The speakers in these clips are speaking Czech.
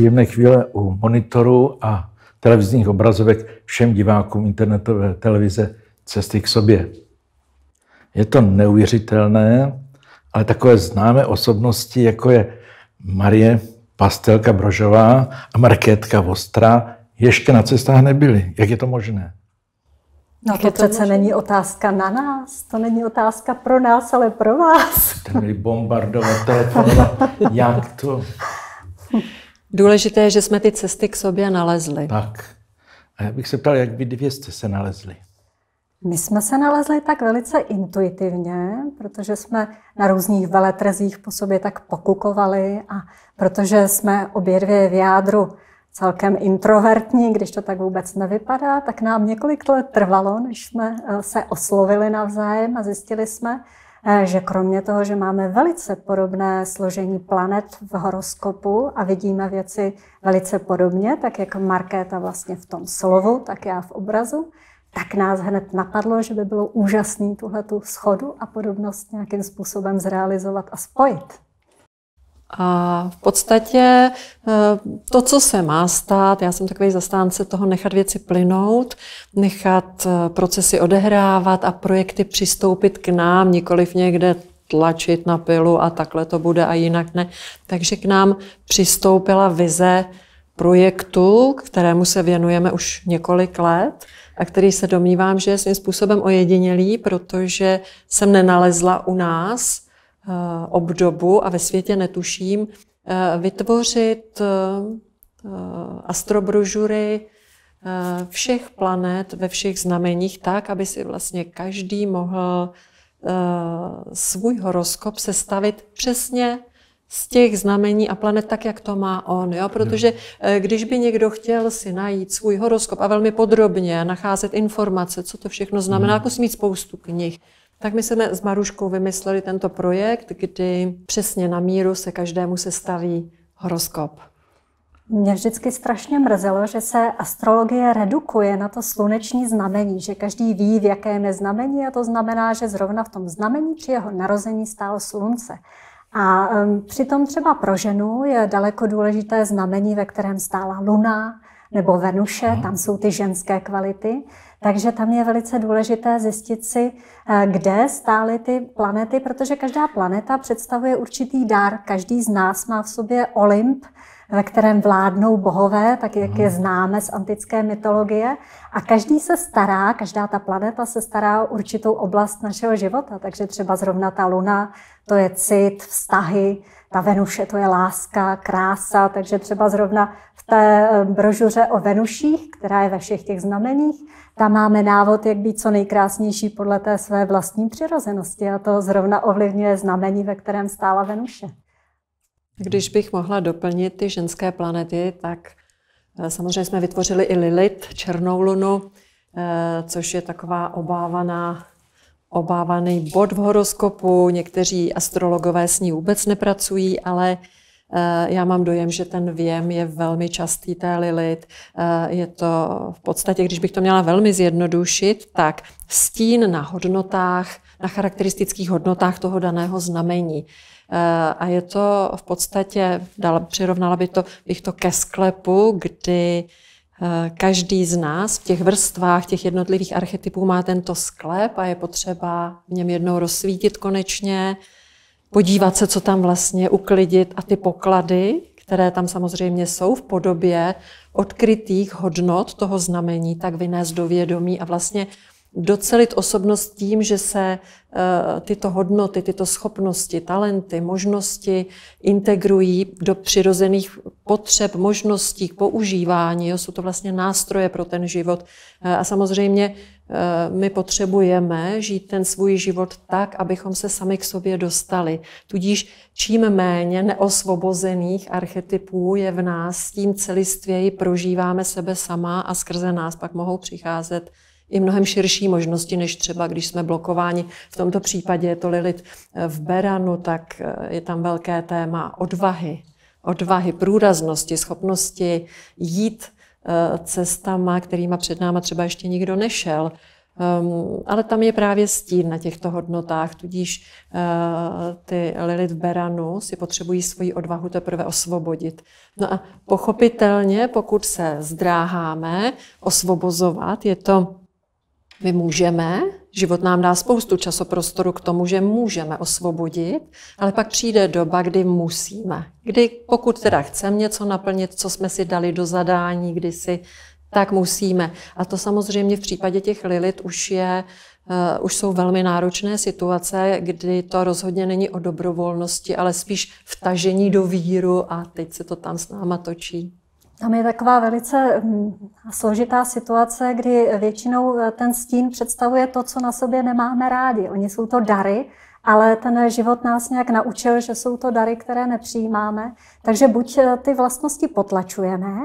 příjemné chvíle u monitoru a televizních obrazovek všem divákům internetové televize Cesty k sobě. Je to neuvěřitelné, ale takové známé osobnosti, jako je Marie Pastelka Brožová a Markétka Vostra, ještě na cestách nebyly. Jak je to možné? No to, to přece možné? není otázka na nás, to není otázka pro nás, ale pro vás. Jste měli bombardovat, telefonovat, jak to? Důležité je, že jsme ty cesty k sobě nalezli. Tak. A já bych se ptal, jak vy dvě jste se nalezli? My jsme se nalezli tak velice intuitivně, protože jsme na různých veletrzích po sobě tak pokukovali a protože jsme obě dvě v jádru celkem introvertní, když to tak vůbec nevypadá, tak nám několik let trvalo, než jsme eh, se oslovili navzájem a zjistili jsme, Eh, že kromě toho, že máme velice podobné složení planet v horoskopu a vidíme věci velice podobně, tak jak Markéta vlastně v tom slovu, tak já v obrazu, tak nás hned napadlo, že by bylo úžasný tuhle schodu a podobnost nějakým způsobem zrealizovat a spojit. A v podstatě eh, to, co se má stát, já jsem takový zastánce toho nechat věci plynout, nechat eh, procesy odehrávat a projekty přistoupit k nám, nikoliv někde tlačit na pilu a takhle to bude a jinak ne. Takže k nám přistoupila vize projektu, kterému se věnujeme už několik let a který se domnívám, že je svým způsobem ojedinělý, protože jsem nenalezla u nás Eh, obdobu a ve světě netuším, eh, vytvořit eh, astrobrožury všech planet ve všech znameních tak, aby si vlastně každý mohl svůj horoskop sestavit přesně z těch znamení a planet tak, jak to má on. Jo? Protože když by někdo chtěl si najít svůj horoskop a velmi podrobně nacházet informace, co to všechno znamená, mhm. jako jako mít spoustu knih, tak my jsme s Maruškou vymysleli tento projekt, kdy přesně na míru se každému se staví horoskop. Mě vždycky strašně mrzelo, že se astrologie redukuje na to sluneční znamení, že každý ví, v jakém je znamení a to znamená, že zrovna v tom znamení při jeho narození stálo slunce. A um, přitom třeba pro ženu je daleko důležité znamení, ve kterém stála luna nebo Venuše, tam jsou ty ženské kvality. Takže tam je velice důležité zjistit si, eh, kde stály ty planety, protože každá planeta představuje určitý dar. Každý z nás má v sobě Olymp, ve kterém vládnou bohové, tak jak je mhm. známe z antické mytologie. A každý se stará, každá ta planeta se stará o určitou oblast našeho života. Takže třeba zrovna ta luna, to je cit, vztahy, ta Venuše, to je láska, krása. Takže třeba zrovna v té eh, brožuře o Venuších, která je ve všech těch znameních, tam máme návod, jak být co nejkrásnější podle té své vlastní přirozenosti a to zrovna ovlivňuje znamení, ve kterém stála Venuše. Když bych mohla doplnit ty ženské planety, tak eh, samozřejmě jsme vytvořili i Lilith, černou lunu, eh, což je taková obávaná, obávaný bod v horoskopu. Někteří astrologové s ní vůbec nepracují, ale Eh, já mám dojem, že ten věm je velmi častý té Lilith. Eh, je to v podstatě, když bych to měla velmi zjednodušit, tak stín na hodnotách, na charakteristických hodnotách toho daného znamení. Eh, a je to v podstatě, dala, přirovnala by to, bych to ke sklepu, kdy každý z nás v těch vrstvách těch jednotlivých archetypů má tento sklep a je potřeba v něm jednou rozsvítit konečně, podívat se, co tam vlastně uklidit a ty poklady, které tam samozřejmě jsou v podobě odkrytých hodnot toho znamení, tak vynést do vědomí a vlastně docelit osobnost tím, že se eh, tyto hodnoty, tyto schopnosti, talenty, možnosti integrují do přirozených potřeb, možností k používání. Jo? Jsou to vlastně nástroje pro ten život. Eh, a samozřejmě Eh, my potřebujeme žít ten svůj život tak, abychom se sami k sobě dostali. Tudíž čím méně neosvobozených archetypů je v nás, tím celistvěji prožíváme sebe sama a skrze nás pak mohou přicházet i mnohem širší možnosti, než třeba když jsme blokováni. V tomto případě je to Lilit eh, v Beranu, tak eh, je tam velké téma odvahy, odvahy, průraznosti, schopnosti jít Eh, cestama, kterýma před náma třeba ještě nikdo nešel. Ehm, ale tam je právě stín na těchto hodnotách, tudíž eh, ty Lilith Beranu si potřebují svoji odvahu teprve osvobodit. No a pochopitelně, pokud se zdráháme osvobozovat, je to, my můžeme, Život nám dá spoustu časoprostoru k tomu, že můžeme osvobodit, ale pak přijde doba, kdy musíme. Kdy pokud teda chceme něco naplnit, co jsme si dali do zadání kdysi, tak musíme. A to samozřejmě v případě těch Lilit už je Uh, už jsou velmi náročné situace, kdy to rozhodně není o dobrovolnosti, ale spíš vtažení do víru a teď se to tam s náma točí. Tam je taková velice hm, složitá situace, kdy většinou eh, ten stín představuje to, co na sobě nemáme rádi. Oni jsou to dary, ale ten život nás nějak naučil, že jsou to dary, které nepřijímáme. Takže buď eh, ty vlastnosti potlačujeme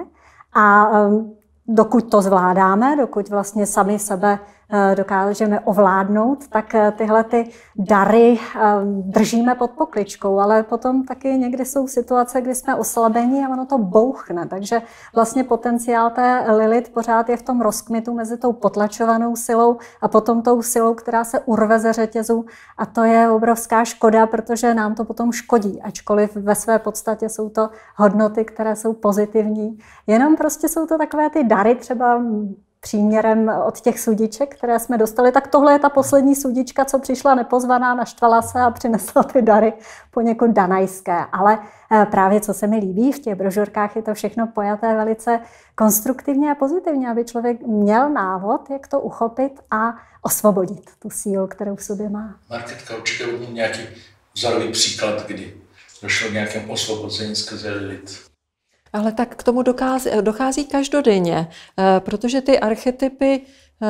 a hm, dokud to zvládáme, dokud vlastně sami sebe Eh, dokážeme ovládnout, tak eh, tyhle ty dary eh, držíme pod pokličkou, ale potom taky někdy jsou situace, kdy jsme oslabení a ono to bouchne. Takže vlastně potenciál té Lilith pořád je v tom rozkmitu mezi tou potlačovanou silou a potom tou silou, která se urve ze řetězu a to je obrovská škoda, protože nám to potom škodí, ačkoliv ve své podstatě jsou to hodnoty, které jsou pozitivní. Jenom prostě jsou to takové ty dary, třeba příměrem od těch sudiček, které jsme dostali, tak tohle je ta poslední sudička, co přišla nepozvaná, naštvala se a přinesla ty dary poněkud danajské. Ale eh, právě co se mi líbí v těch brožurkách, je to všechno pojaté velice konstruktivně a pozitivně, aby člověk měl návod, jak to uchopit a osvobodit tu sílu, kterou v sobě má. Marketka určitě uměl nějaký vzorový příklad, kdy došlo k nějakému osvobození skrze lid ale tak k tomu dochází, dochází každodenně, eh, protože ty archetypy eh,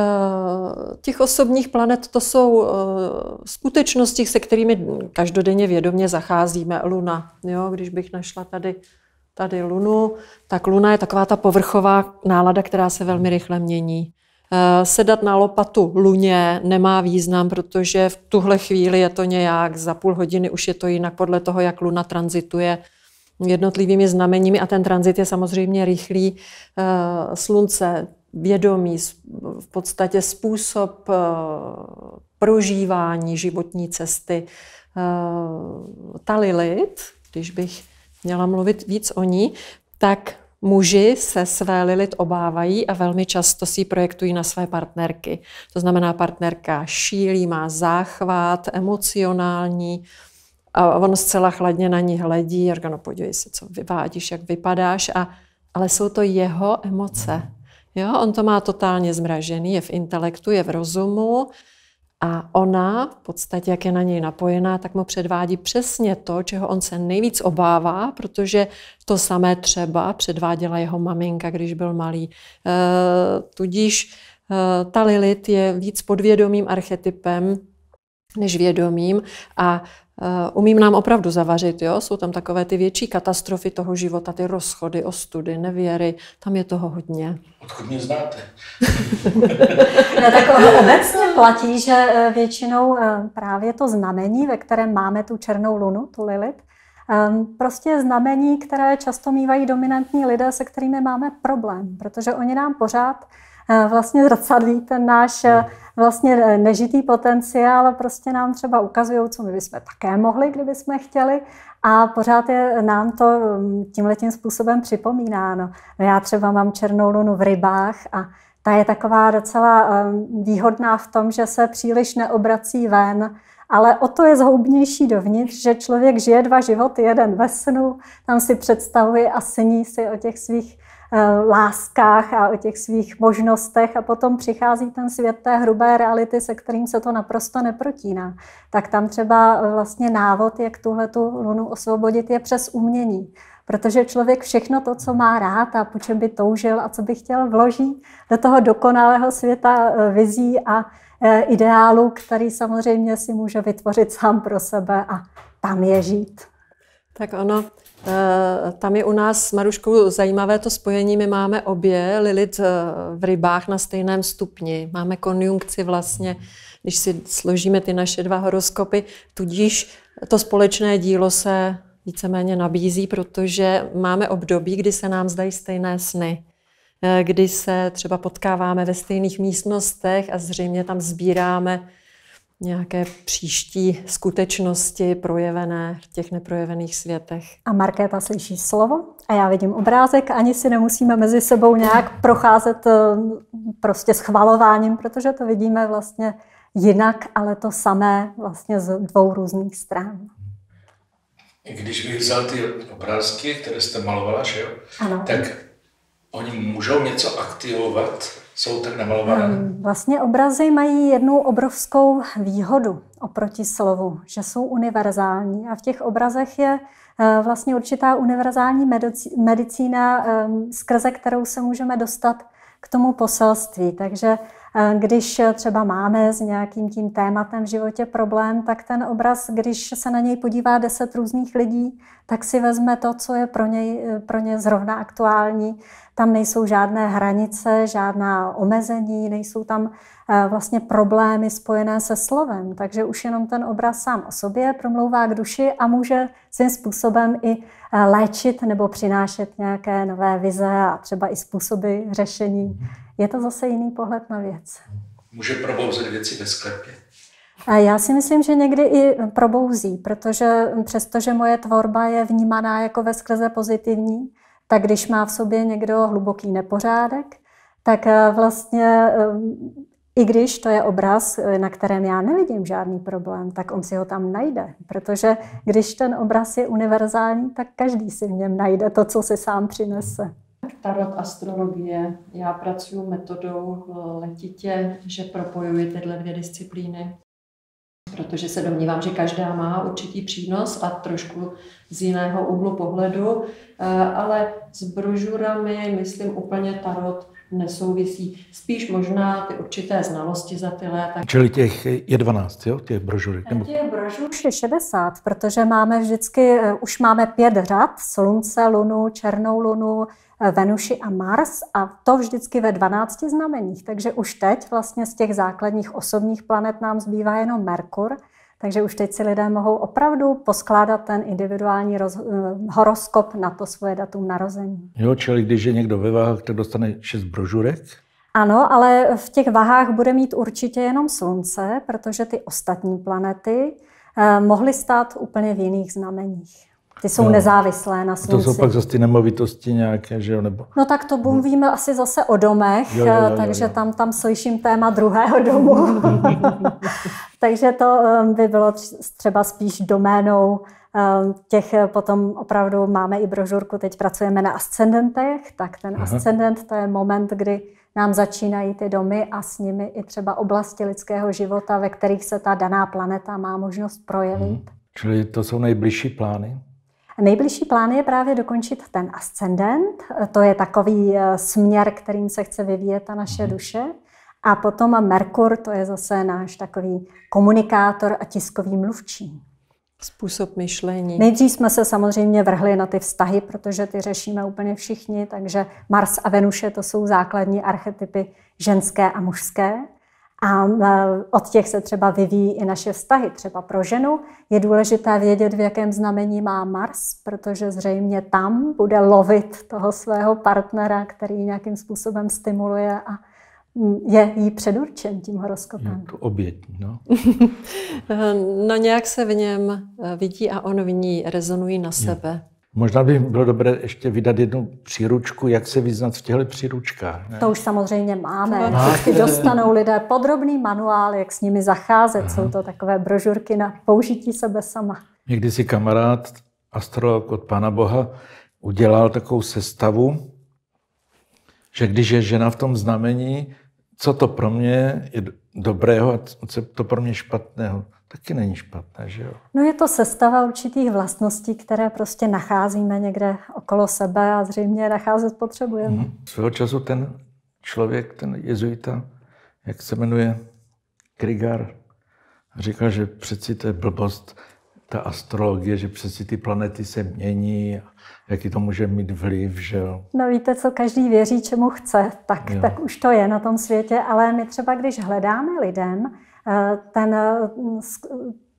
těch osobních planet, to jsou eh, skutečnosti, se kterými každodenně vědomě zacházíme. Luna, jo, když bych našla tady tady Lunu, tak Luna je taková ta povrchová nálada, která se velmi rychle mění. Sedat na lopatu luně nemá význam, protože v tuhle chvíli je to nějak, za půl hodiny už je to jinak podle toho, jak luna transituje jednotlivými znameními a ten tranzit je samozřejmě rychlý. Eh, slunce, vědomí, v podstatě způsob eh, prožívání životní cesty. Eh, talilit, když bych měla mluvit víc o ní, tak muži se své Lilit obávají a velmi často si ji projektují na své partnerky. To znamená, partnerka šílí, má záchvat, emocionální, a on zcela chladně na ní hledí a říká, no podívej se, co vyvádíš, jak vypadáš. A, ale jsou to jeho emoce. Mhm. Jo? On to má totálně zmražený, je v intelektu, je v rozumu a ona, v podstatě, jak je na něj napojená, tak mu předvádí přesně to, čeho on se nejvíc obává, protože to samé třeba předváděla jeho maminka, když byl malý. E, tudíž e, ta Lilith je víc podvědomým archetypem než vědomím a Eh, umím nám opravdu zavařit. Jo? Jsou tam takové ty větší katastrofy toho života, ty rozchody, ostudy, nevěry. Tam je toho hodně. Odkud mě znáte? no, tak obecně platí, že eh, většinou eh, právě to znamení, ve kterém máme tu černou lunu, tu Lilith, ehm, prostě znamení, které často mývají dominantní lidé, se kterými máme problém, protože oni nám pořád vlastně zrcadlí ten náš vlastně e, nežitý potenciál prostě nám třeba ukazují, co my bychom také mohli, kdyby jsme chtěli a pořád je nám to mm, tím způsobem připomínáno. No já třeba mám černou lunu v rybách a ta je taková docela e, výhodná v tom, že se příliš neobrací ven, ale o to je zhoubnější dovnitř, že člověk žije dva životy, jeden ve snu, tam si představuje a sní si o těch svých Eh, láskách a o těch svých možnostech a potom přichází ten svět té hrubé reality, se kterým se to naprosto neprotíná. Tak tam třeba eh, vlastně návod, jak tuhle tu lunu osvobodit, je přes umění. Protože člověk všechno to, co má rád a po čem by toužil a co by chtěl, vloží do toho dokonalého světa eh, vizí a ideálu, který samozřejmě si může vytvořit sám pro sebe a tam je žít. Tak ono, Eh, tam je u nás s Maruškou zajímavé to spojení. My máme obě Lilith eh, v rybách na stejném stupni. Máme konjunkci vlastně, když si složíme ty naše dva horoskopy, tudíž to společné dílo se víceméně nabízí, protože máme období, kdy se nám zdají stejné sny eh, kdy se třeba potkáváme ve stejných místnostech a zřejmě tam sbíráme nějaké příští skutečnosti projevené v těch neprojevených světech. A Markéta slyší slovo a já vidím obrázek, ani si nemusíme mezi sebou nějak procházet eh, prostě schvalováním, protože to vidíme vlastně jinak, ale to samé vlastně z dvou různých stran. Když bych vzal ty obrázky, které jste malovala, že jo? Ano. tak oni můžou něco aktivovat jsou tak namalované? Ehm, vlastně obrazy mají jednu obrovskou výhodu oproti slovu, že jsou univerzální a v těch obrazech je eh, vlastně určitá univerzální medicína, ehm, skrze kterou se můžeme dostat k tomu poselství. Takže eh, když třeba máme s nějakým tím tématem v životě problém, tak ten obraz, když se na něj podívá deset různých lidí, tak si vezme to, co je pro, něj, eh, pro ně zrovna aktuální. Tam nejsou žádné hranice, žádná omezení, nejsou tam eh, vlastně problémy spojené se slovem. Takže už jenom ten obraz sám o sobě promlouvá k duši a může svým způsobem i eh, léčit nebo přinášet nějaké nové vize a třeba i způsoby řešení. Mhm. Je to zase jiný pohled na věc. Může probouzet věci ve sklepě? Já si myslím, že někdy i probouzí, protože přestože moje tvorba je vnímaná jako ve skrze pozitivní, tak když má v sobě někdo hluboký nepořádek, tak eh, vlastně ehm, i když to je obraz, eh, na kterém já nevidím žádný problém, tak on si ho tam najde. Protože když ten obraz je univerzální, tak každý si v něm najde to, co si sám přinese. Tarot astrologie. Já pracuji metodou eh, letitě, že propojuji tyhle dvě disciplíny protože se domnívám, že každá má určitý přínos a trošku z jiného úhlu pohledu, eh, ale s brožurami, myslím, úplně tarot nesouvisí. Spíš možná ty určité znalosti za ty léta. Čili těch je 12, jo? Těch brožurek? Těch brožur už je 60, protože máme vždycky, eh, už máme pět řad, slunce, lunu, černou lunu, eh, Venuši a Mars a to vždycky ve 12 znameních. Takže už teď vlastně z těch základních osobních planet nám zbývá jenom Merkur, takže už teď si lidé mohou opravdu poskládat ten individuální roz, eh, horoskop na to svoje datum narození. Jo, čili když je někdo ve váhách, tak dostane šest brožurek? Ano, ale v těch vahách bude mít určitě jenom Slunce, protože ty ostatní planety eh, mohly stát úplně v jiných znameních. Ty jsou no. nezávislé na slunci. to jsou pak zase ty nemovitosti nějaké, že jo? Nebo... No tak to mluvíme asi zase o domech, jo, jo, jo, takže jo, jo. Tam, tam slyším téma druhého domu. takže to um, by bylo třeba spíš doménou um, těch eh, potom opravdu máme i brožurku, teď pracujeme na ascendentech, tak ten Aha. ascendent to je moment, kdy nám začínají ty domy a s nimi i třeba oblasti lidského života, ve kterých se ta daná planeta má možnost projevit. Hmm. Čili to jsou nejbližší plány? Nejbližší plán je právě dokončit ten ascendent, to je takový eh, směr, kterým se chce vyvíjet ta naše mhm. duše. A potom Merkur, to je zase náš takový komunikátor a tiskový mluvčí. Způsob myšlení. Nejdřív jsme se samozřejmě vrhli na ty vztahy, protože ty řešíme úplně všichni, takže Mars a Venuše to jsou základní archetypy ženské a mužské. A od těch se třeba vyvíjí i naše vztahy. Třeba pro ženu je důležité vědět, v jakém znamení má Mars, protože zřejmě tam bude lovit toho svého partnera, který nějakým způsobem stimuluje a je jí předurčen tím horoskopem. No, oběť, no. no nějak se v něm eh, vidí a on v ní rezonují na sebe. Možná by bylo dobré ještě vydat jednu příručku, jak se vyznat v těchto příručkách. Ne? To už samozřejmě máme. Vždycky dostanou lidé podrobný manuál, jak s nimi zacházet. Aha. Jsou to takové brožurky na použití sebe sama. Někdy si kamarád, astrolog od Pana Boha, udělal takovou sestavu, že když je žena v tom znamení, co to pro mě je dobrého a co to pro mě špatného, taky není špatné, že jo? No je to sestava určitých vlastností, které prostě nacházíme někde okolo sebe a zřejmě nacházet potřebujeme. Mm-hmm. Svého času ten člověk, ten jezuita, jak se jmenuje, Krigar, říkal, že přeci to je blbost, ta astrologie, že přeci ty planety se mění jaký to může mít vliv, že jo? No víte co, každý věří, čemu chce, tak, jo. tak už to je na tom světě, ale my třeba, když hledáme lidem eh, ten, mm,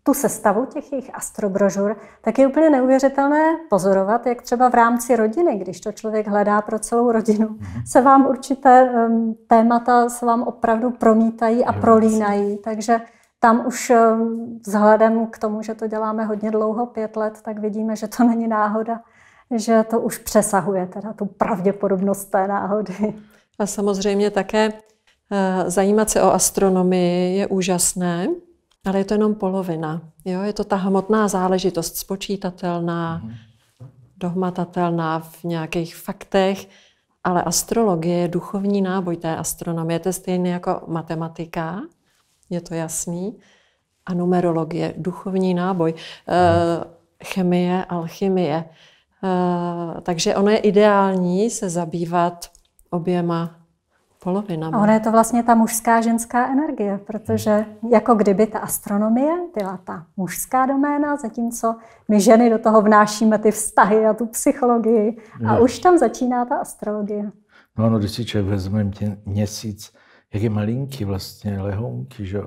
tu sestavu těch jejich astrobrožur, tak je úplně neuvěřitelné pozorovat, jak třeba v rámci rodiny, když to člověk hledá pro celou rodinu, mm-hmm. se vám určité mm, témata se vám opravdu promítají a jo, prolínají, takže tam už eh, vzhledem k tomu, že to děláme hodně dlouho, pět let, tak vidíme, že to není náhoda, že to už přesahuje teda tu pravděpodobnost té náhody. A samozřejmě také eh, zajímat se o astronomii je úžasné, ale je to jenom polovina. Jo? Je to ta hmotná záležitost, spočítatelná, mhm. dohmatatelná v nějakých faktech, ale astrologie je duchovní náboj té astronomie. To je stejné jako matematika, je to jasný. A numerologie, duchovní náboj, eh, chemie, alchymie. Eh, takže ono je ideální se zabývat oběma polovinami. A je to vlastně ta mužská ženská energie, protože jako kdyby ta astronomie byla ta mužská doména, zatímco my ženy do toho vnášíme ty vztahy a tu psychologii a no. už tam začíná ta astrologie. No, no když si člověk vezme měsíc, jak je malinký vlastně, lehounky, že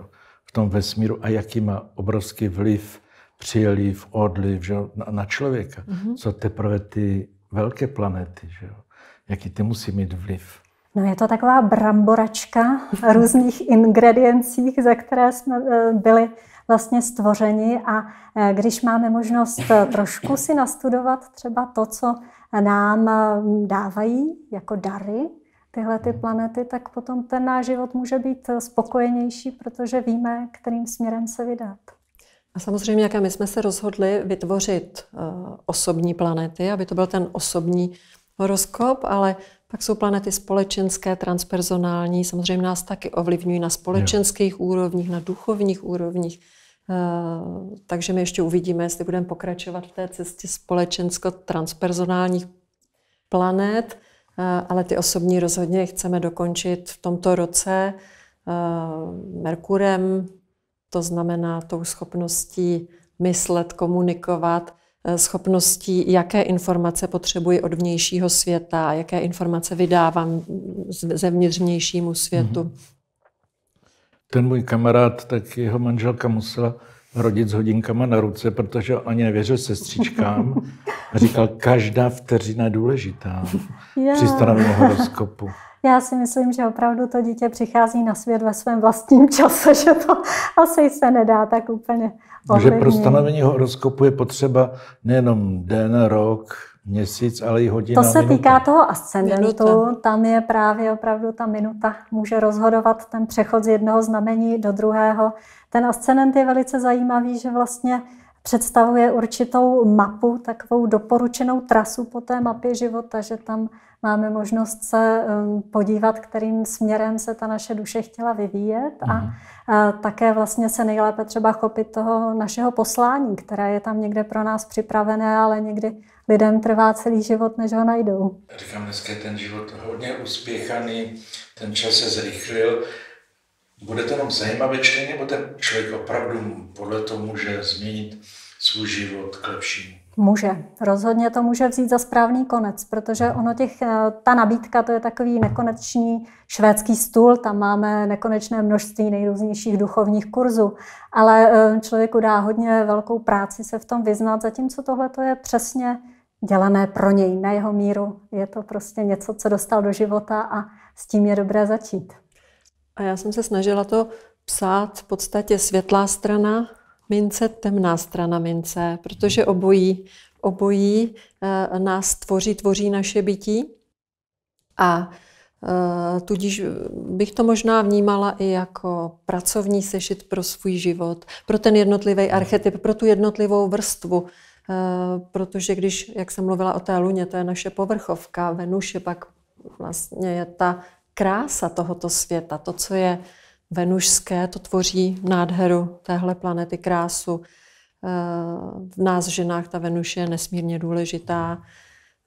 v tom vesmíru a jaký má obrovský vliv, příliv, odliv, že na, na člověka. Mm-hmm. Co teprve ty velké planety, že jaký ty musí mít vliv. No je to taková bramboračka různých ingrediencích, ze které jsme eh, byli vlastně stvořeni a eh, když máme možnost eh, trošku si nastudovat třeba to, co nám dávají jako dary, tyhle ty hmm. planety, tak potom ten náš život může být spokojenější, protože víme, kterým směrem se vydat. A samozřejmě, jaké my jsme se rozhodli vytvořit eh, osobní planety, aby to byl ten osobní horoskop, ale pak jsou planety společenské, transpersonální, samozřejmě nás taky ovlivňují na společenských jo. úrovních, na duchovních úrovních. Eh, takže my ještě uvidíme, jestli budeme pokračovat v té cestě společensko-transpersonálních planet. Eh, ale ty osobní rozhodně chceme dokončit v tomto roce eh, Merkurem, to znamená tou schopností myslet, komunikovat, eh, schopností, jaké informace potřebuji od vnějšího světa, jaké informace vydávám zevnitř vnějšímu světu. Mhm. Ten můj kamarád, tak jeho manželka musela rodit s hodinkama na ruce, protože ani nevěřil sestřičkám. A říkal, každá vteřina je důležitá yeah. při stanovení horoskopu. Já si myslím, že opravdu to dítě přichází na svět ve svém vlastním čase, že to asi se nedá tak úplně ovlivnit. No, že pro stanovení horoskopu je potřeba nejenom den, rok, měsíc, ale i hodina. To se minuta. týká toho ascendentu, minuta. tam je právě opravdu ta minuta, může rozhodovat ten přechod z jednoho znamení do druhého. Ten ascendent je velice zajímavý, že vlastně představuje určitou mapu, takovou doporučenou trasu po té mapě života, že tam máme možnost se um, podívat, kterým směrem se ta naše duše chtěla vyvíjet a, mhm. a také vlastně se nejlépe třeba chopit toho našeho poslání, které je tam někde pro nás připravené, ale někdy lidem trvá celý život, než ho najdou. Říkám, dneska je ten život hodně uspěchaný, ten čas se zrychlil bude to jenom zajímavé čtení, bude člověk opravdu podle toho může změnit svůj život k lepšímu. Může, rozhodně to může vzít za správný konec, protože mhm. ono těch, eh, ta nabídka to je takový nekonečný švédský stůl, tam máme nekonečné množství nejrůznějších duchovních kurzů, ale eh, člověku dá hodně velkou práci se v tom vyznat, zatímco tohle to je přesně dělané pro něj, na jeho míru. Je to prostě něco, co dostal do života a s tím je dobré začít. A já jsem se snažila to psát v podstatě světlá strana mince, temná strana mince, protože obojí, obojí eh, nás tvoří, tvoří naše bytí. A eh, tudíž bych to možná vnímala i jako pracovní sešit pro svůj život, pro ten jednotlivý archetyp, pro tu jednotlivou vrstvu. Eh, protože když, jak jsem mluvila o té luně, to je naše povrchovka, Venuše pak vlastně je ta krása tohoto světa, to, co je venušské, to tvoří nádheru téhle planety, krásu. Eh, v nás ženách ta Venuše je nesmírně důležitá.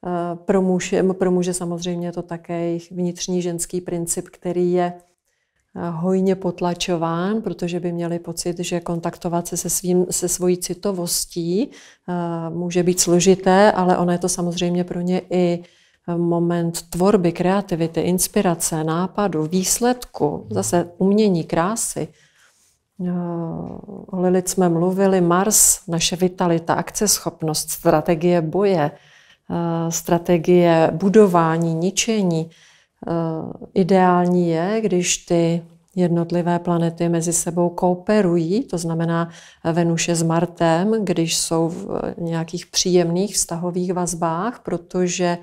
Eh, pro muže, pro muže samozřejmě je to také jejich vnitřní ženský princip, který je eh, hojně potlačován, protože by měli pocit, že kontaktovat se se, svým, se svojí citovostí může být složité, ale ono je to samozřejmě pro ně i moment tvorby, kreativity, inspirace, nápadu, výsledku, zase umění, krásy. Eh, o Lilith jsme mluvili, Mars, naše vitalita, akceschopnost, strategie boje, eh, strategie budování, ničení. Eh, ideální je, když ty jednotlivé planety mezi sebou kooperují, to znamená Venuše s Martem, když jsou v nějakých příjemných vztahových vazbách, protože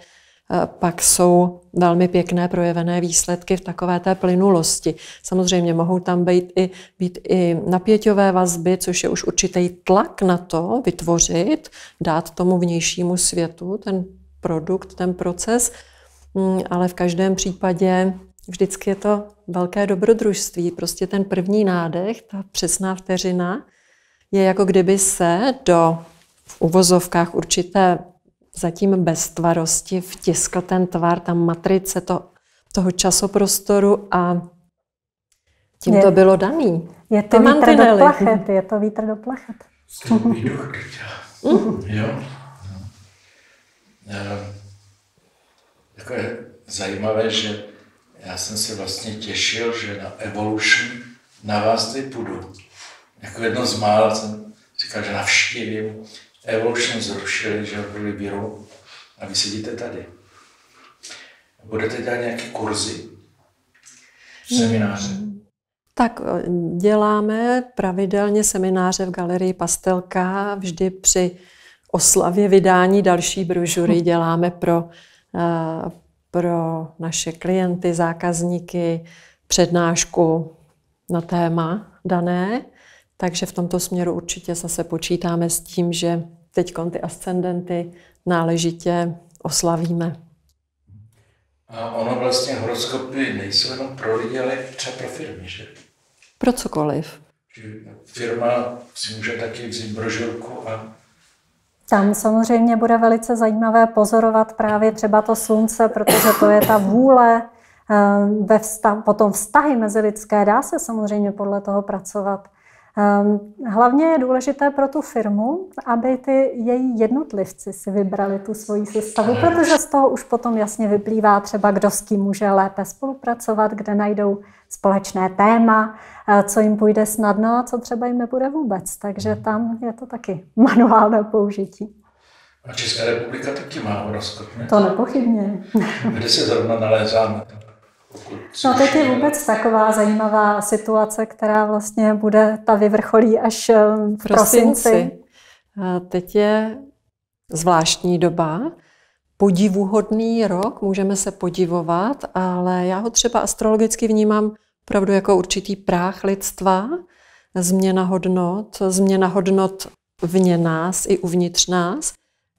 pak jsou velmi pěkné projevené výsledky v takové té plynulosti. Samozřejmě mohou tam být i, být i napěťové vazby, což je už určitý tlak na to vytvořit, dát tomu vnějšímu světu ten produkt, ten proces, mm, ale v každém případě vždycky je to velké dobrodružství. Prostě ten první nádech, ta přesná vteřina, je jako kdyby se do uvozovkách určité zatím bez tvarosti vtiskl ten tvar, ta matrice to, toho časoprostoru a tím je, to bylo daný. Je to vítr do plachet, je to vítr do plachet. duch, mm. jo. No. Ehm, jako je zajímavé, že já jsem se vlastně těšil, že na Evolution na vás teď půjdu. Jako jedno z mála jsem říkal, že navštívím Evolution zrušili, že byli víru a vy sedíte tady. Budete dělat nějaké kurzy, semináře? Hmm. Tak děláme pravidelně semináře v galerii Pastelka, vždy při oslavě vydání další brožury děláme pro, eh, pro naše klienty, zákazníky přednášku na téma dané. Takže v tomto směru určitě zase počítáme s tím, že teď ty ascendenty náležitě oslavíme. A ono vlastně horoskopy nejsou jenom pro lidi, ale třeba pro firmy, že? Pro cokoliv. Firma si může taky vzít brožurku a tam samozřejmě bude velice zajímavé pozorovat právě třeba to slunce, protože to je ta vůle, eh, ve vztah, potom vztahy mezi lidské dá se samozřejmě podle toho pracovat. Ehm, hlavně je důležité pro tu firmu, aby ty její jednotlivci si vybrali tu svoji sestavu, protože z toho už potom jasně vyplývá třeba, kdo s kým může lépe spolupracovat, kde najdou společné téma, eh, co jim půjde snadno a co třeba jim nebude vůbec. Takže hmm. tam je to taky manuál na použití. A Česká republika taky má rozkopné. To nepochybně. Kde se zrovna nalézáme? No teď je vůbec taková zajímavá situace, která vlastně bude, ta vyvrcholí až eh, v prosinci. prosinci. Eh, teď je zvláštní doba, podivuhodný rok, můžeme se podivovat, ale já ho třeba astrologicky vnímám opravdu jako určitý práh lidstva, změna hodnot, změna hodnot vně nás i uvnitř nás.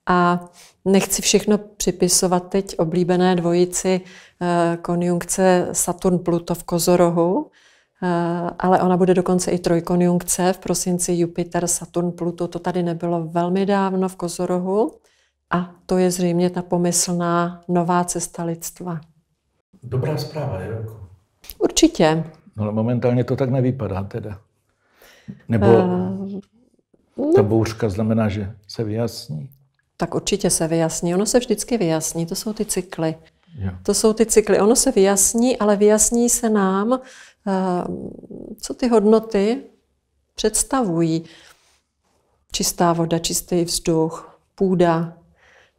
A Nechci všechno připisovat teď oblíbené dvojici eh, konjunkce Saturn-Pluto v Kozorohu, eh, ale ona bude dokonce i trojkonjunkce v prosinci Jupiter-Saturn-Pluto. To tady nebylo velmi dávno v Kozorohu a to je zřejmě ta pomyslná nová cesta lidstva. Dobrá zpráva, je Určitě. No, ale momentálně to tak nevypadá teda. Nebo uh, ta no. bouřka znamená, že se vyjasní? tak určitě se vyjasní. Ono se vždycky vyjasní, to jsou ty cykly. Jo. To jsou ty cykly. Ono se vyjasní, ale vyjasní se nám, eh, co ty hodnoty představují. Čistá voda, čistý vzduch, půda.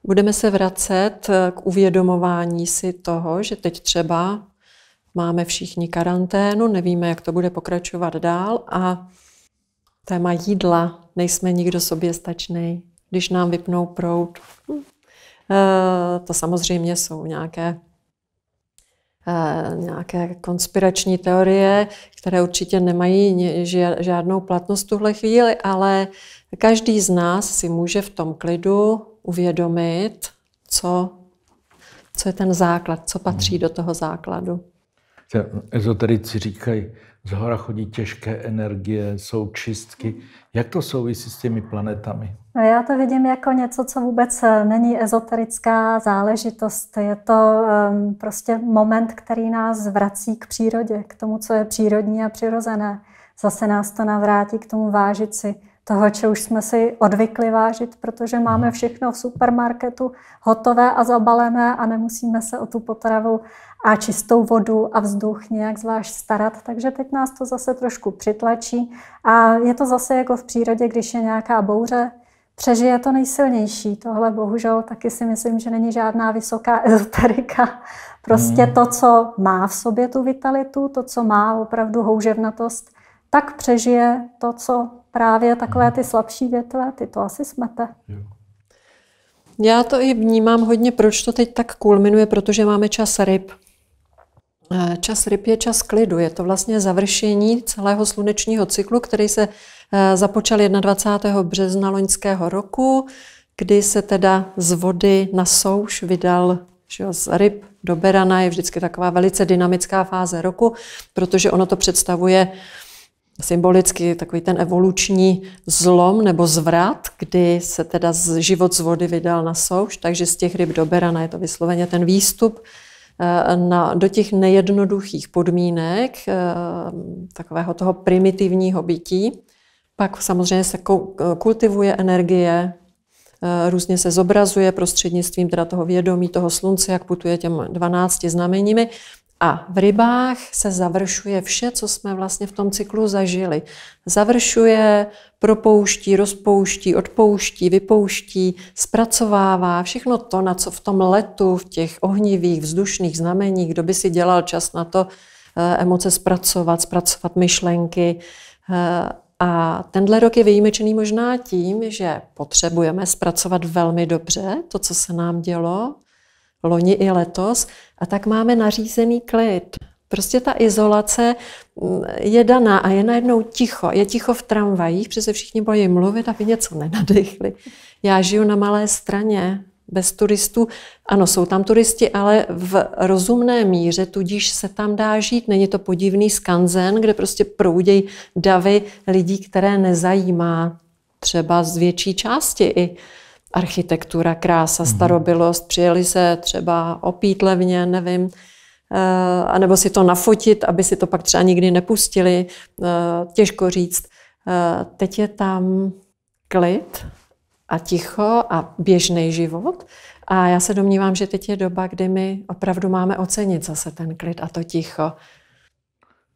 Budeme se vracet eh, k uvědomování si toho, že teď třeba máme všichni karanténu, nevíme, jak to bude pokračovat dál a téma jídla, nejsme nikdo stačnej když nám vypnou proud. Eh, to samozřejmě jsou nějaké eh, nějaké konspirační teorie, které určitě nemají žádnou platnost tuhle chvíli, ale každý z nás si může v tom klidu uvědomit, co, co je ten základ, co patří hmm. do toho základu. Ezoterici říkají, z hora chodí těžké energie, jsou čistky. Jak to souvisí s těmi planetami? No já to vidím jako něco, co vůbec eh, není ezoterická záležitost. Je to um, prostě moment, který nás vrací k přírodě, k tomu, co je přírodní a přirozené. Zase nás to navrátí k tomu vážit si toho, co už jsme si odvykli vážit, protože máme mhm. všechno v supermarketu hotové a zabalené a nemusíme se o tu potravu a čistou vodu a vzduch nějak zvlášť starat. Takže teď nás to zase trošku přitlačí a je to zase jako v přírodě, když je nějaká bouře, přežije to nejsilnější. Tohle bohužel taky si myslím, že není žádná vysoká ezoterika. Prostě hmm. to, co má v sobě tu vitalitu, to, co má opravdu houževnatost, tak přežije to, co právě takové hmm. ty slabší větve, ty to asi smete. Já to i vnímám hodně, proč to teď tak kulminuje, protože máme čas ryb. Eh, čas ryb je čas klidu, je to vlastně završení celého slunečního cyklu, který se Eh, započal 21. března loňského roku, kdy se teda z vody na souš vydal že z ryb do berana je vždycky taková velice dynamická fáze roku, protože ono to představuje symbolicky takový ten evoluční zlom nebo zvrat, kdy se teda z život z vody vydal na souš, takže z těch ryb do berana je to vysloveně ten výstup eh, na, do těch nejednoduchých podmínek eh, takového toho primitivního bytí. Pak samozřejmě se kultivuje energie, eh, různě se zobrazuje prostřednictvím teda toho vědomí, toho slunce, jak putuje těm 12 znameními. A v rybách se završuje vše, co jsme vlastně v tom cyklu zažili. Završuje, propouští, rozpouští, odpouští, vypouští, zpracovává všechno to, na co v tom letu, v těch ohnivých, vzdušných znameních, kdo by si dělal čas na to eh, emoce zpracovat, zpracovat myšlenky, eh, a tenhle rok je výjimečný možná tím, že potřebujeme zpracovat velmi dobře to, co se nám dělo, loni i letos, a tak máme nařízený klid. Prostě ta izolace mm, je daná a je najednou ticho. Je ticho v tramvajích, protože se všichni bojí mluvit, aby něco nenadechli. Já žiju na malé straně, bez turistů. Ano, jsou tam turisti, ale v rozumné míře, tudíž se tam dá žít. Není to podivný skanzen, kde prostě proudějí davy lidí, které nezajímá třeba z větší části i architektura, krása, mhm. starobilost. Přijeli se třeba opít levně, nevím, eh, anebo si to nafotit, aby si to pak třeba nikdy nepustili, eh, těžko říct. Eh, teď je tam klid, a ticho a běžný život. A já se domnívám, že teď je doba, kdy my opravdu máme ocenit zase ten klid a to ticho.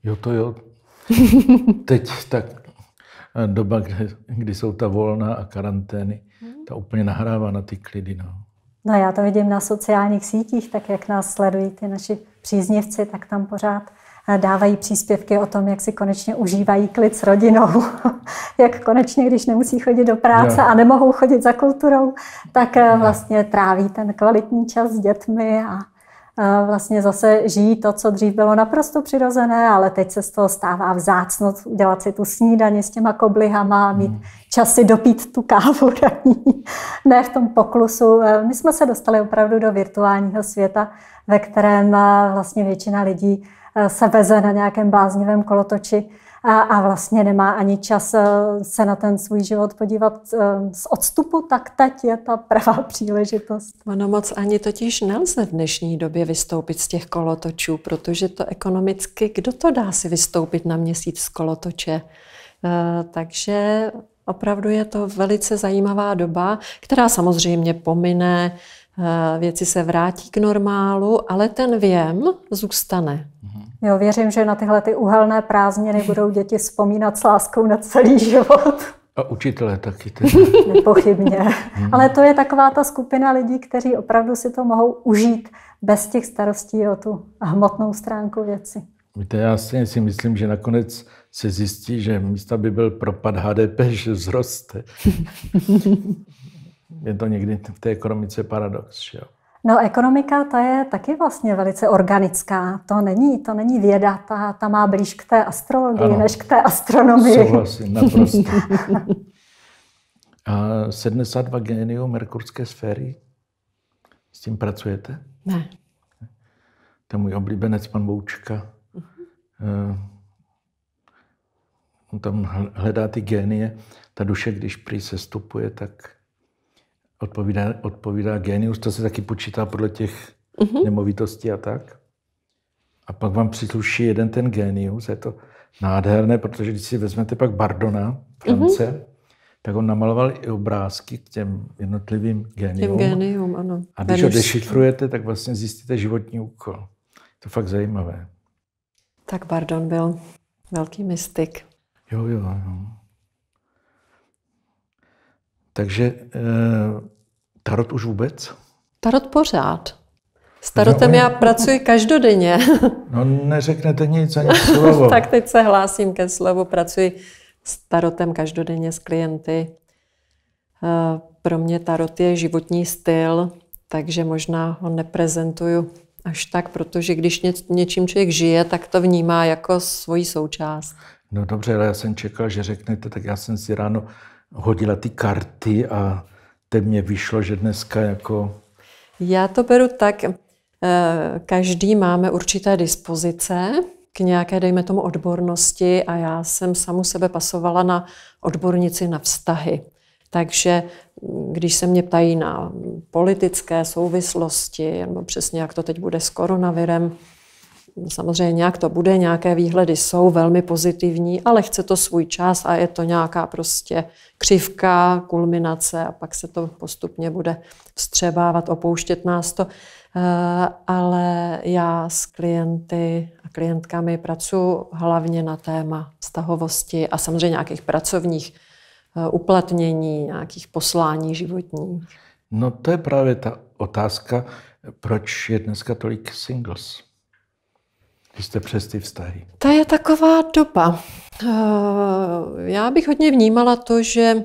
Jo, to jo. teď tak eh, doba, kdy, kdy jsou ta volna a karantény, hmm. ta úplně nahrává na ty klidy. No. no já to vidím na sociálních sítích, tak jak nás sledují ty naši příznivci, tak tam pořád dávají příspěvky o tom, jak si konečně užívají klid s rodinou, jak konečně, když nemusí chodit do práce a nemohou chodit za kulturou, tak eh, vlastně tráví ten kvalitní čas s dětmi a eh, vlastně zase žijí to, co dřív bylo naprosto přirozené, ale teď se z toho stává vzácnost udělat si tu snídani s těma koblihama, hmm. mít čas si dopít tu kávu raní, ne v tom poklusu. Eh, my jsme se dostali opravdu do virtuálního světa, ve kterém vlastně většina lidí Eh, se veze na nějakém bláznivém kolotoči a, a vlastně nemá ani čas eh, se na ten svůj život podívat eh, z odstupu, tak teď je ta pravá příležitost. Ono moc ani totiž nelze v dnešní době vystoupit z těch kolotočů, protože to ekonomicky, kdo to dá si vystoupit na měsíc z kolotoče? Takže opravdu je to velice zajímavá doba, která samozřejmě pomine Eh, věci se vrátí k normálu, ale ten věm zůstane. Jo, věřím, že na tyhle ty uhelné prázdniny budou děti vzpomínat s láskou na celý život. A učitelé taky. Nepochybně. Hmm. Ale to je taková ta skupina lidí, kteří opravdu si to mohou užít bez těch starostí o tu hmotnou stránku věci. Víte, já si myslím, že nakonec se zjistí, že místa by byl propad HDP, že vzroste. je to někdy v té ekonomice paradox. Že jo? No, ekonomika ta je taky vlastně velice organická. To není, to není věda, ta, ta má blíž k té astrologii ano, než k té astronomii. Souhlasím, naprosto. A 72 géniů merkurské sféry, s tím pracujete? Ne. To je můj oblíbenec, pan Boučka. Uh-huh. On tam hledá ty génie. Ta duše, když prý sestupuje, tak odpovídá, odpovídá genius, to se taky počítá podle těch mm-hmm. nemovitostí a tak. A pak vám přisluší jeden ten genius, je to nádherné, protože když si vezmete pak Bardona, France, mm-hmm. tak on namaloval i obrázky k těm jednotlivým geniům. Těm geniům, ano. A když ho dešifrujete, tak vlastně zjistíte životní úkol. To je fakt zajímavé. Tak Bardon byl velký mystik. Jo, jo, jo. Takže eh, Tarot už vůbec? Tarot pořád. S tarotem já pracuji každodenně. No neřeknete nic ani slovo. tak teď se hlásím ke slovu. Pracuji s tarotem každodenně s klienty. Eh, pro mě tarot je životní styl, takže možná ho neprezentuju až tak, protože když něčím člověk žije, tak to vnímá jako svoji součást. No dobře, ale já jsem čekal, že řeknete, tak já jsem si ráno hodila ty karty a teď mě vyšlo, že dneska jako... Já to beru tak, eh, každý máme určité dispozice k nějaké, dejme tomu, odbornosti a já jsem samu sebe pasovala na odbornici na vztahy. Takže mm, když se mě ptají na politické souvislosti, nebo přesně jak to teď bude s koronavirem, Samozřejmě nějak to bude, nějaké výhledy jsou velmi pozitivní, ale chce to svůj čas a je to nějaká prostě křivka, kulminace a pak se to postupně bude vstřebávat, opouštět nás to. Eh, ale já s klienty a klientkami pracuji hlavně na téma vztahovosti a samozřejmě nějakých pracovních eh, uplatnění, nějakých poslání životních. No to je právě ta otázka, proč je dneska tolik singles? když jste přes ty vztahy? Ta je taková doba. Eh, já bych hodně vnímala to, že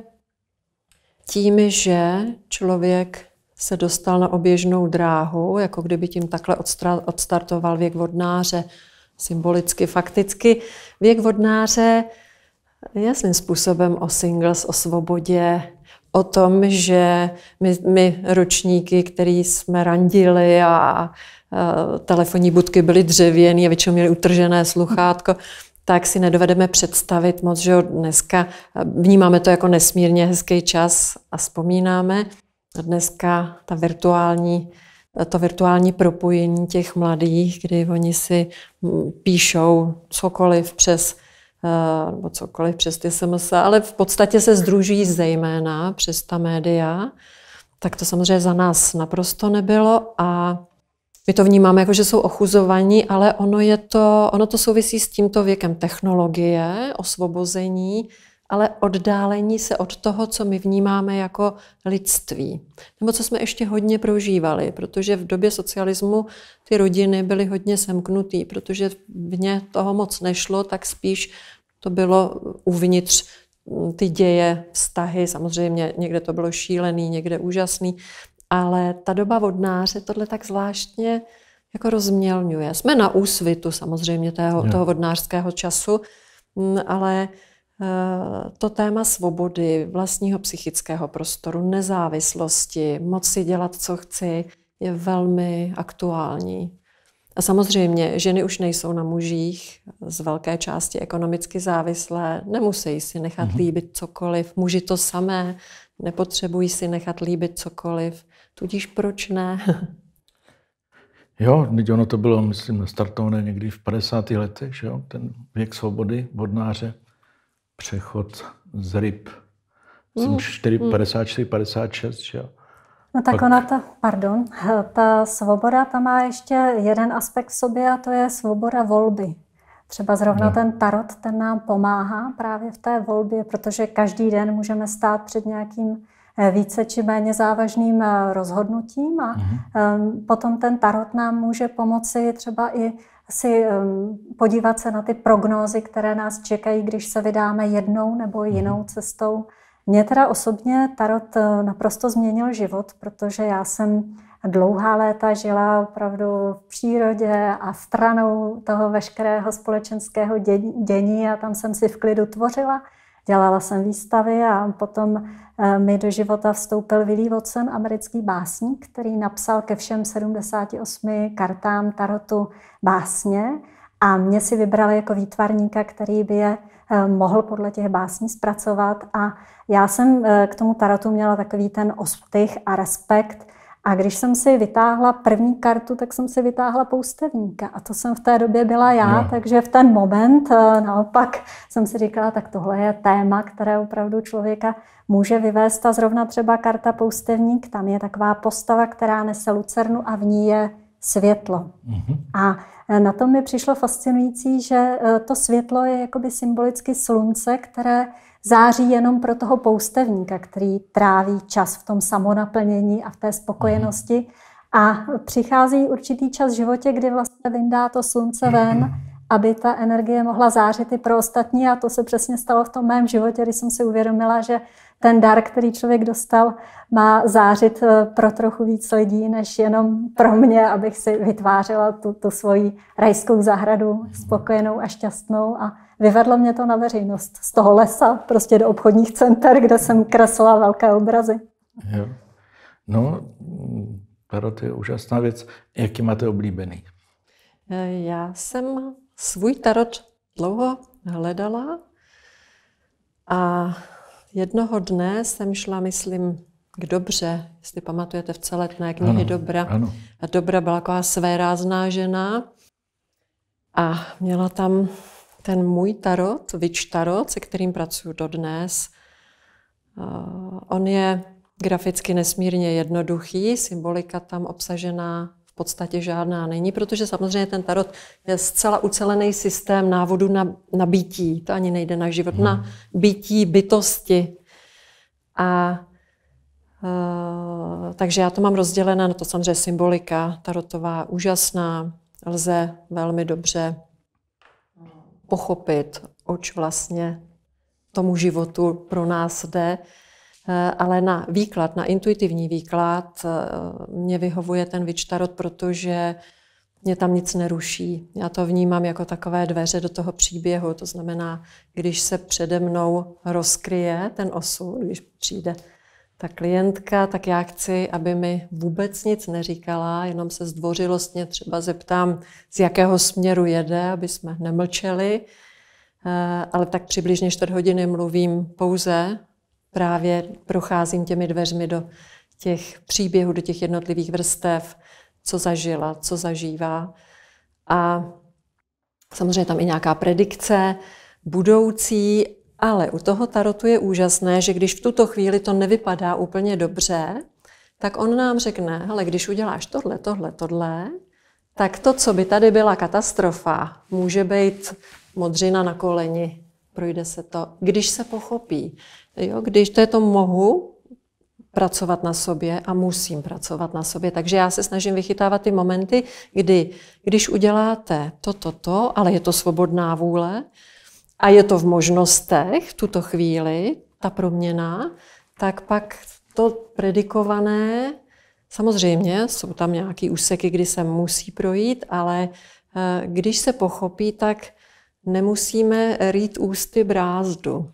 tím, že člověk se dostal na oběžnou dráhu, jako kdyby tím takhle odstartoval věk vodnáře, symbolicky, fakticky. Věk vodnáře je svým způsobem o singles, o svobodě, o tom, že my, my ročníky, který jsme randili a Eh, telefonní budky byly dřevěné a většinou měly utržené sluchátko, tak si nedovedeme představit moc, že dneska eh, vnímáme to jako nesmírně hezký čas a vzpomínáme. Dneska ta virtuální, eh, to virtuální propojení těch mladých, kdy oni si mm, píšou cokoliv přes nebo cokoliv přes ty SMS, ale v podstatě se združují zejména přes ta média, tak to samozřejmě za nás naprosto nebylo a my to vnímáme jako, že jsou ochuzovaní, ale ono, je to, ono to souvisí s tímto věkem technologie, osvobození, ale oddálení se od toho, co my vnímáme jako lidství. Nebo co jsme ještě hodně prožívali, protože v době socialismu ty rodiny byly hodně semknutý, protože mně toho moc nešlo, tak spíš to bylo uvnitř mm, ty děje, vztahy, samozřejmě někde to bylo šílený, někde úžasný, ale ta doba vodnáře tohle tak zvláštně jako rozmělňuje. Jsme na úsvitu samozřejmě tého, no. toho vodnářského času, mm, ale eh, to téma svobody, vlastního psychického prostoru, nezávislosti, moci dělat, co chci, je velmi aktuální. A samozřejmě, ženy už nejsou na mužích, z velké části ekonomicky závislé, nemusí si nechat mhm. líbit cokoliv, muži to samé, nepotřebují si nechat líbit cokoliv. Tudíž proč ne? jo, teď ono to bylo, myslím, startované někdy v 50. letech, že jo? ten věk svobody, vodnáře, přechod z ryb, myslím, mm. 4, 54, 56, že jo? No tak, ona ta, pardon, ta svoboda, ta má ještě jeden aspekt v sobě a to je svoboda volby. Třeba zrovna ne. No. ten tarot, ten nám pomáhá právě v té volbě, protože každý den můžeme stát před nějakým Eh, více či méně závažným eh, rozhodnutím a mm-hmm. potom ten tarot nám může pomoci třeba i si ehm, podívat se na ty prognózy, které nás čekají, když se vydáme jednou nebo mhm. jinou cestou. Mě teda osobně tarot eh, naprosto změnil život, protože já jsem dlouhá léta žila opravdu v přírodě a stranou toho veškerého společenského dění a tam jsem si v klidu tvořila. Dělala jsem výstavy a potom eh, mi do života vstoupil Willy Watson, americký básník, který napsal ke všem 78 kartám tarotu básně a mě si vybrali jako výtvarníka, který by je eh, mohl podle těch básní zpracovat a já jsem eh, k tomu tarotu měla takový ten ostych a respekt, a když jsem si vytáhla první kartu, tak jsem si vytáhla poustevníka. A to jsem v té době byla já, no. takže v ten moment eh, naopak jsem si říkala, tak tohle je téma, které opravdu člověka může vyvést. A zrovna třeba karta poustevník, tam je taková postava, která nese lucernu a v ní je světlo. Mm-hmm. A eh, na tom mi přišlo fascinující, že eh, to světlo je jakoby symbolicky slunce, které září jenom pro toho poustevníka, který tráví čas v tom samonaplnění a v té spokojenosti. Mhm. A přichází určitý čas v životě, kdy vlastně vyndá to slunce ven, mhm. aby ta energie mohla zářit i pro ostatní. A to se přesně stalo v tom mém životě, kdy jsem si uvědomila, že ten dar, který člověk dostal, má zářit eh, pro trochu víc lidí, než jenom pro mě, abych si vytvářela tu, tu svoji rajskou zahradu spokojenou a šťastnou a vyvedlo mě to na veřejnost. Z toho lesa, prostě do obchodních center, kde jsem kreslila velké obrazy. Jo. No, Pero, to je úžasná věc. Jaký máte oblíbený? Eh, já jsem svůj tarot dlouho hledala a jednoho dne jsem šla, myslím, k dobře, jestli pamatujete v celetné knihy ano, Dobra. Ano. A Dobra byla taková svérázná žena a měla tam ten můj tarot, Vič tarot, se kterým pracuji dodnes. on je graficky nesmírně jednoduchý, symbolika tam obsažená podstatě žádná není, protože samozřejmě ten tarot je zcela ucelený systém návodu na, na bytí. To ani nejde na život, hmm. na bytí, bytosti. A Uh, takže já to mám rozdělené na no to samozřejmě symbolika tarotová, úžasná, lze velmi dobře e, pochopit, oč vlastně tomu životu pro nás jde. Eh, ale na výklad, na intuitivní výklad eh, mě vyhovuje ten vyčtarot, protože mě tam nic neruší. Já to vnímám jako takové dveře do toho příběhu. To znamená, když se přede mnou rozkryje ten osud, když přijde ta klientka, tak já chci, aby mi vůbec nic neříkala, jenom se zdvořilostně třeba zeptám, z jakého směru jede, aby jsme nemlčeli. Eh, ale tak přibližně čtvrt hodiny mluvím pouze právě procházím těmi dveřmi do těch příběhů, do těch jednotlivých vrstev, co zažila, co zažívá. A samozřejmě tam i nějaká predikce budoucí, ale u toho tarotu je úžasné, že když v tuto chvíli to nevypadá úplně dobře, tak on nám řekne, hele, když uděláš tohle, tohle, tohle, tak to, co by tady byla katastrofa, může být modřina na koleni, projde se to, když se pochopí. Jo? Když to je to mohu, pracovat na sobě a musím pracovat na sobě. Takže já se snažím vychytávat ty momenty, kdy, když uděláte to, to, to, ale je to svobodná vůle a je to v možnostech v tuto chvíli, ta proměna, tak pak to predikované, samozřejmě jsou tam nějaké úseky, kdy se musí projít, ale eh, když se pochopí, tak nemusíme rýt ústy brázdu.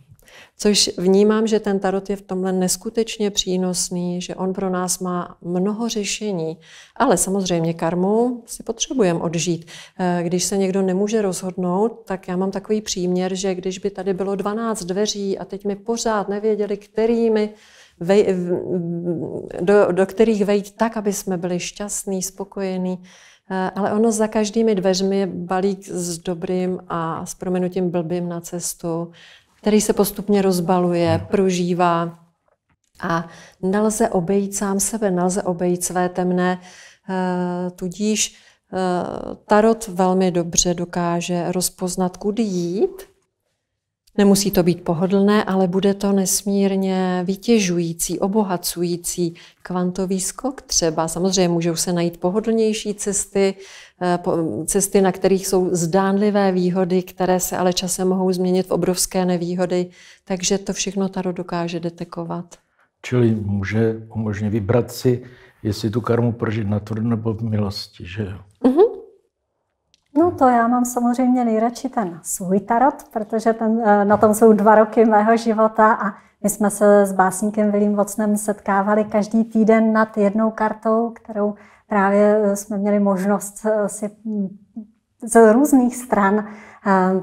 Což vnímám, že ten tarot je v tomhle neskutečně přínosný, že on pro nás má mnoho řešení. Ale samozřejmě karmu si potřebujeme odžít. Eh, když se někdo nemůže rozhodnout, tak já mám takový příměr, že když by tady bylo 12 dveří a teď my pořád nevěděli, kterými vej, do, do kterých vejít tak, aby jsme byli šťastní, spokojení, Eh, ale ono za každými dveřmi je balík s dobrým a s promenutím blbým na cestu, který se postupně rozbaluje, hmm. prožívá a nelze obejít sám sebe, nelze obejít své temné, eh, tudíž eh, Tarot velmi dobře dokáže rozpoznat, kudy jít Nemusí to být pohodlné, ale bude to nesmírně vytěžující, obohacující kvantový skok třeba. Samozřejmě můžou se najít pohodlnější cesty, eh, cesty, na kterých jsou zdánlivé výhody, které se ale časem mohou změnit v obrovské nevýhody. Takže to všechno Taro dokáže detekovat. Čili může umožnit vybrat si, jestli tu karmu prožít na tvrdo nebo v milosti, že jo? Uh-huh. No to já mám samozřejmě nejradši ten svůj tarot, protože ten, eh, na tom jsou dva roky mého života a my jsme se s básníkem Vilím Vocnem setkávali každý týden nad jednou kartou, kterou právě eh, jsme měli možnost eh, si mm, z různých stran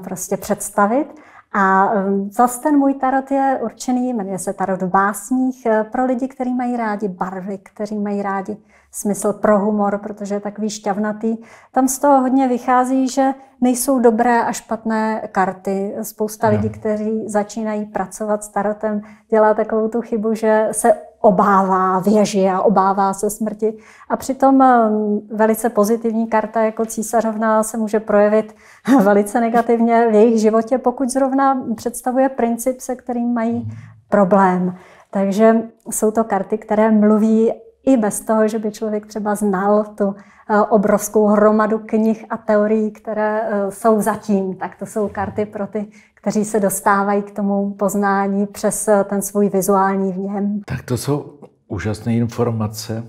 prostě představit. A mm, zase ten můj tarot je určený, jmenuje se tarot básních, pro lidi, kteří mají rádi barvy, kteří mají rádi smysl pro humor, protože je takový šťavnatý. Tam z toho hodně vychází, že nejsou dobré a špatné karty. Spousta lidí, kteří začínají pracovat s tarotem, dělá takovou tu chybu, že se obává věži a obává se smrti. A přitom eh, velice pozitivní karta jako císařovna se může projevit velice negativně v jejich životě, pokud zrovna představuje princip, se kterým mají mhm. problém. Takže jsou to karty, které mluví i bez toho, že by člověk třeba znal tu eh, obrovskou hromadu knih a teorií, které eh, jsou zatím. Tak to jsou karty pro ty, kteří se dostávají k tomu poznání přes eh, ten svůj vizuální vněm. Tak to jsou úžasné informace.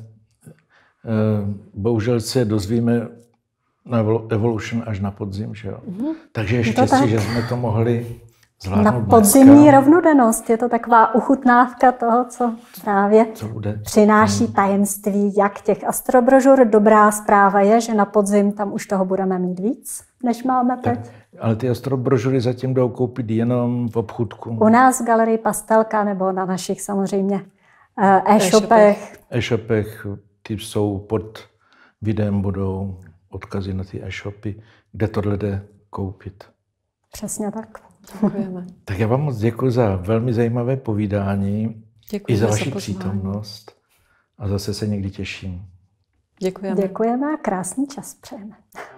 Bohužel se dozvíme na Evolution až na podzim, že jo? Mm-hmm. Takže ještě si, tak. že jsme to mohli zvládnout Na podzimní dneska. rovnodennost je to taková uchutnávka toho, co právě co bude. přináší hmm. tajemství, jak těch astrobrožur. Dobrá zpráva je, že na podzim tam už toho budeme mít víc, než máme teď. ale ty astrobrožury zatím jdou koupit jenom v obchudku. U nás v galerii Pastelka nebo na našich samozřejmě eh, e-shopech. E-shopech, ty jsou pod videem, budou odkazy na ty e-shopy, kde tohle jde koupit. Přesně tak. Děkujeme. tak já vám moc děkuji za velmi zajímavé povídání Děkujeme i za vaši za přítomnost. A zase se někdy těším. Děkujeme. Děkujeme a krásný čas přejeme.